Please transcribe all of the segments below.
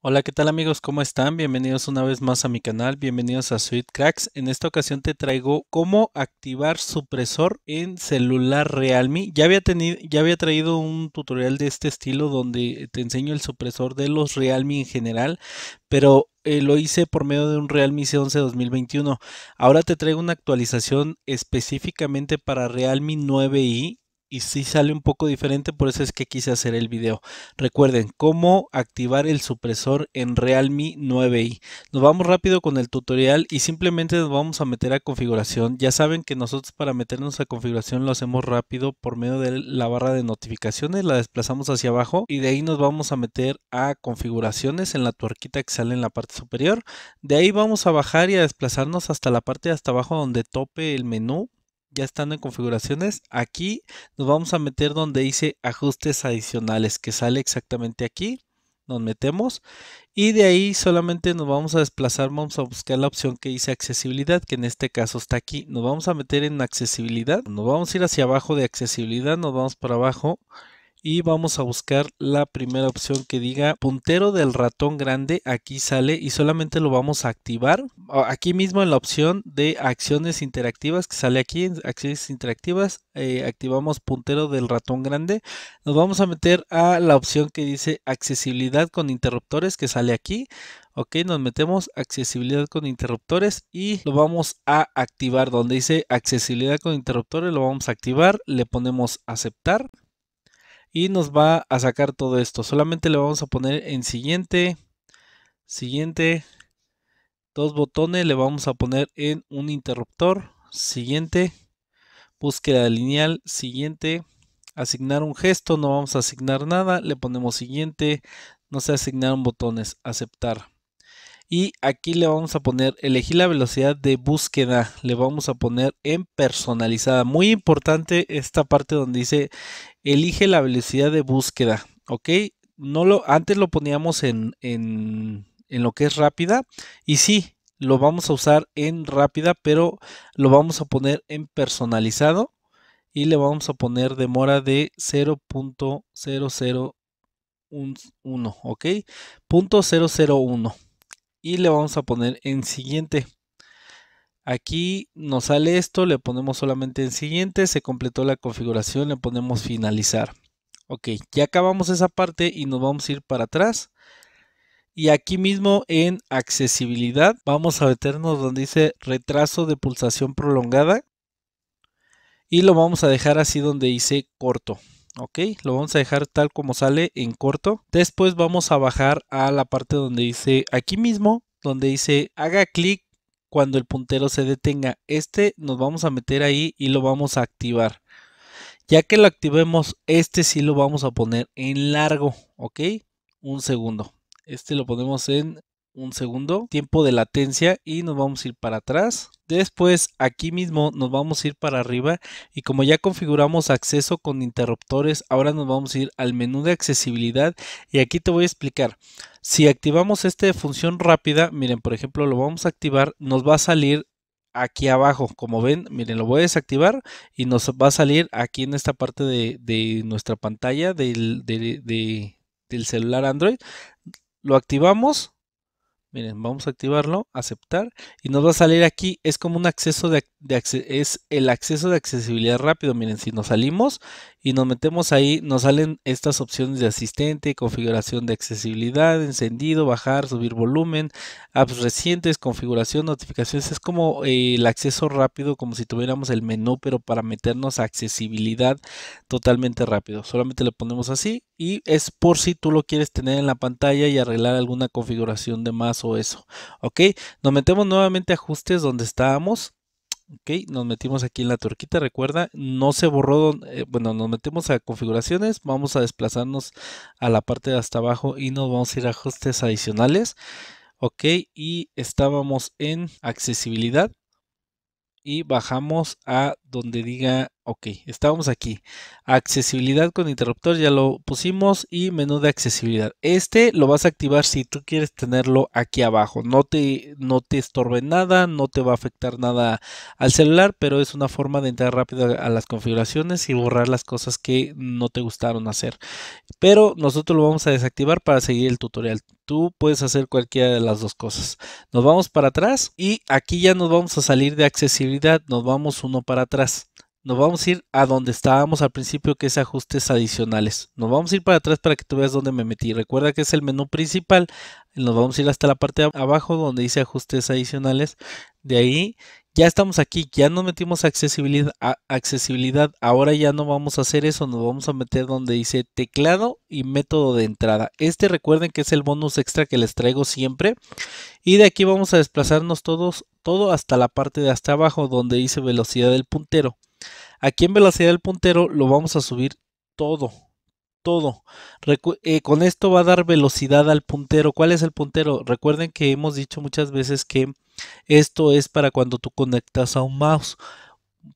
Hola, ¿qué tal amigos? ¿Cómo están? Bienvenidos una vez más a mi canal, bienvenidos a Sweet Cracks. En esta ocasión te traigo cómo activar supresor en celular Realme. Ya había, tenido, ya había traído un tutorial de este estilo donde te enseño el supresor de los Realme en general, pero eh, lo hice por medio de un Realme C11 2021. Ahora te traigo una actualización específicamente para Realme 9i y si sale un poco diferente, por eso es que quise hacer el video. Recuerden, cómo activar el supresor en Realme 9i. Nos vamos rápido con el tutorial y simplemente nos vamos a meter a configuración. Ya saben que nosotros para meternos a configuración lo hacemos rápido por medio de la barra de notificaciones, la desplazamos hacia abajo y de ahí nos vamos a meter a configuraciones en la tuerquita que sale en la parte superior. De ahí vamos a bajar y a desplazarnos hasta la parte de hasta abajo donde tope el menú ya estando en configuraciones, aquí nos vamos a meter donde dice ajustes adicionales, que sale exactamente aquí. Nos metemos y de ahí solamente nos vamos a desplazar, vamos a buscar la opción que dice accesibilidad, que en este caso está aquí. Nos vamos a meter en accesibilidad, nos vamos a ir hacia abajo de accesibilidad, nos vamos para abajo y vamos a buscar la primera opción que diga puntero del ratón grande aquí sale y solamente lo vamos a activar aquí mismo en la opción de acciones interactivas que sale aquí acciones interactivas eh, activamos puntero del ratón grande nos vamos a meter a la opción que dice accesibilidad con interruptores que sale aquí ok nos metemos accesibilidad con interruptores y lo vamos a activar donde dice accesibilidad con interruptores lo vamos a activar le ponemos aceptar y nos va a sacar todo esto. Solamente le vamos a poner en siguiente, siguiente, dos botones, le vamos a poner en un interruptor, siguiente, búsqueda lineal, siguiente, asignar un gesto, no vamos a asignar nada, le ponemos siguiente, no se asignaron botones, aceptar y aquí le vamos a poner elegir la velocidad de búsqueda le vamos a poner en personalizada muy importante esta parte donde dice elige la velocidad de búsqueda ok no lo antes lo poníamos en, lo que es rápida y sí lo vamos a usar en rápida pero lo vamos a poner en personalizado y le vamos a poner demora de 0.001 ok 0.001 y le vamos a poner en siguiente. Aquí nos sale esto, le ponemos solamente en siguiente, se completó la configuración, le ponemos finalizar. Ok, ya acabamos esa parte y nos vamos a ir para atrás. Y aquí mismo en accesibilidad vamos a meternos donde dice retraso de pulsación prolongada. Y lo vamos a dejar así donde dice corto ok lo vamos a dejar tal como sale en corto después vamos a bajar a la parte donde dice aquí mismo donde dice haga clic cuando el puntero se detenga este nos vamos a meter ahí y lo vamos a activar ya que lo activemos este sí lo vamos a poner en largo ok un segundo este lo ponemos en un segundo, tiempo de latencia y nos vamos a ir para atrás. Después aquí mismo nos vamos a ir para arriba y como ya configuramos acceso con interruptores, ahora nos vamos a ir al menú de accesibilidad y aquí te voy a explicar. Si activamos esta función rápida, miren por ejemplo lo vamos a activar, nos va a salir aquí abajo, como ven, miren, lo voy a desactivar y nos va a salir aquí en esta parte de, nuestra pantalla del, del celular Android. Lo activamos, Miren, vamos a activarlo, aceptar y nos va a salir aquí. Es como un acceso de, de es el acceso de accesibilidad rápido. Miren, si nos salimos y nos metemos ahí, nos salen estas opciones de asistente, configuración de accesibilidad, encendido, bajar, subir volumen, apps recientes, configuración, notificaciones. Es como eh, el acceso rápido, como si tuviéramos el menú, pero para meternos a accesibilidad totalmente rápido. Solamente le ponemos así y es por si tú lo quieres tener en la pantalla y arreglar alguna configuración de más o eso. Ok, nos metemos nuevamente ajustes donde estábamos Ok, nos metimos aquí en la turquita, recuerda, no se borró, eh, bueno, nos metemos a configuraciones, vamos a desplazarnos a la parte de hasta abajo y nos vamos a ir a ajustes adicionales. Ok, y estábamos en accesibilidad y bajamos a donde diga, ok, estamos aquí. Accesibilidad con interruptor, ya lo pusimos y menú de accesibilidad. Este lo vas a activar si tú quieres tenerlo aquí abajo. No te, no te estorbe nada, no te va a afectar nada al celular, pero es una forma de entrar rápido a las configuraciones y borrar las cosas que no te gustaron hacer. Pero nosotros lo vamos a desactivar para seguir el tutorial. Tú puedes hacer cualquiera de las dos cosas. Nos vamos para atrás y aquí ya nos vamos a salir de accesibilidad. Nos vamos uno para atrás nos vamos a ir a donde estábamos al principio, que es ajustes adicionales. Nos vamos a ir para atrás para que tú veas donde me metí. Recuerda que es el menú principal. Nos vamos a ir hasta la parte de abajo donde dice ajustes adicionales. De ahí ya estamos aquí, ya nos metimos accesibilidad, accesibilidad, ahora ya no vamos a hacer eso, nos vamos a meter donde dice teclado y método de entrada. Este recuerden que es el bonus extra que les traigo siempre. Y de aquí vamos a desplazarnos todos, todo hasta la parte de hasta abajo donde dice velocidad del puntero. Aquí en velocidad del puntero lo vamos a subir todo, todo. Eh, con esto va a dar velocidad al puntero. ¿Cuál es el puntero? Recuerden que hemos dicho muchas veces que esto es para cuando tú conectas a un mouse.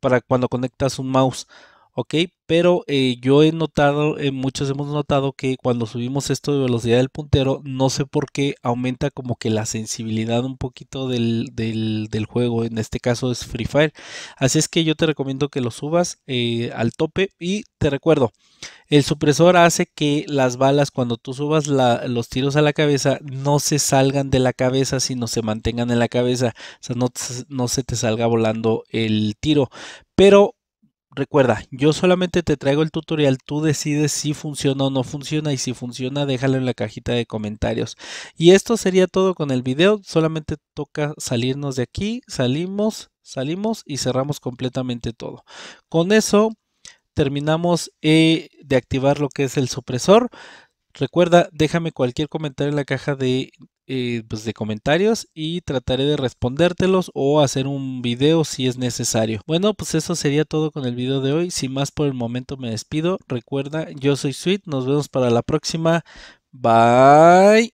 Para cuando conectas un mouse. ¿ok? Pero eh, yo he notado, eh, muchos hemos notado que cuando subimos esto de velocidad del puntero, no sé por qué aumenta como que la sensibilidad un poquito del, del, juego, en este caso es Free Fire. Así es que yo te recomiendo que lo subas eh, al tope y te recuerdo, el supresor hace que las balas cuando tú subas los tiros a la cabeza no se salgan de la cabeza, sino se mantengan en la cabeza, o sea, no, no se te salga volando el tiro. Pero Recuerda, yo solamente te traigo el tutorial, tú decides si funciona o no funciona y si funciona déjalo en la cajita de comentarios. Y esto sería todo con el video, solamente toca salirnos de aquí, salimos, salimos y cerramos completamente todo. Con eso terminamos eh, de activar lo que es el supresor. Recuerda, déjame cualquier comentario en la caja de eh, pues, de comentarios y trataré de respondértelos o hacer un video si es necesario. Bueno, pues eso sería todo con el video de hoy. Sin más por el momento me despido. Recuerda, yo soy Sweet. Nos vemos para la próxima. Bye.